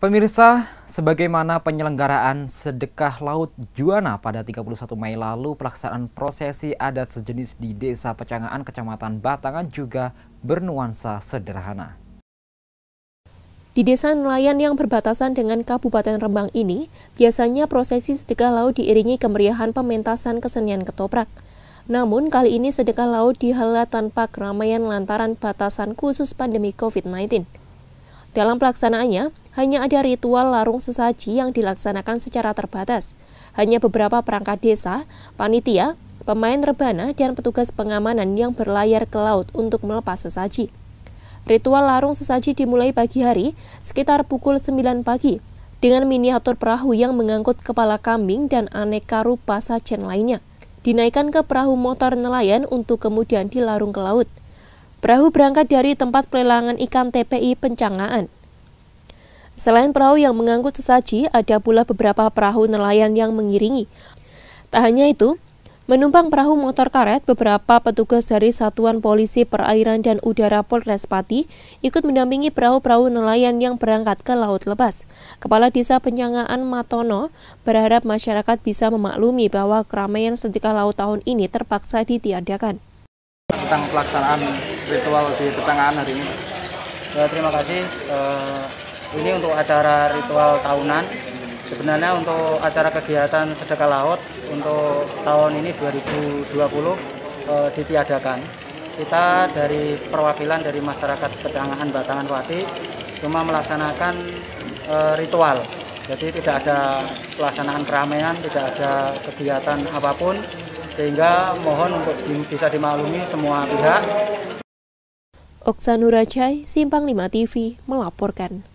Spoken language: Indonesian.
Pemirsa, sebagaimana penyelenggaraan sedekah laut Juana pada 31 Mei lalu, pelaksanaan prosesi adat sejenis di Desa Pecangaan, Kecamatan Batangan juga bernuansa sederhana. Di desa nelayan yang berbatasan dengan Kabupaten Rembang ini, biasanya prosesi sedekah laut diiringi kemeriahan pementasan kesenian ketoprak. Namun, kali ini sedekah laut dihala tanpa keramaian lantaran batasan khusus pandemi COVID-19. Dalam pelaksanaannya, hanya ada ritual larung sesaji yang dilaksanakan secara terbatas. Hanya beberapa perangkat desa, panitia, pemain rebana, dan petugas pengamanan yang berlayar ke laut untuk melepas sesaji. Ritual larung sesaji dimulai pagi hari, sekitar pukul 9 pagi, dengan miniatur perahu yang mengangkut kepala kambing dan aneka rupa sajen lainnya. Dinaikkan ke perahu motor nelayan untuk kemudian dilarung ke laut. Perahu berangkat dari tempat pelelangan ikan TPI Pencangaan. Selain perahu yang mengangkut sesaji, ada pula beberapa perahu nelayan yang mengiringi. Tak hanya itu, menumpang perahu motor karet, beberapa petugas dari Satuan Polisi Perairan dan Udara Polres Pati ikut mendampingi perahu-perahu nelayan yang berangkat ke Laut lepas. Kepala Desa Penyangaan Matono berharap masyarakat bisa memaklumi bahwa keramaian sedekah laut tahun ini terpaksa ditiadakan. Tentang pelaksanaan ritual di pecangan hari ini? Ya, terima kasih. Uh, ini untuk acara ritual tahunan. Sebenarnya untuk acara kegiatan sedekah laut untuk tahun ini 2020 uh, eh, ditiadakan. Kita dari perwakilan dari masyarakat pecangan Batangan Wati cuma melaksanakan uh, ritual. Jadi tidak ada pelaksanaan keramaian, tidak ada kegiatan apapun sehingga mohon untuk bisa dimaklumi semua pihak Oksanura Chai, Simpang 5 TV, melaporkan.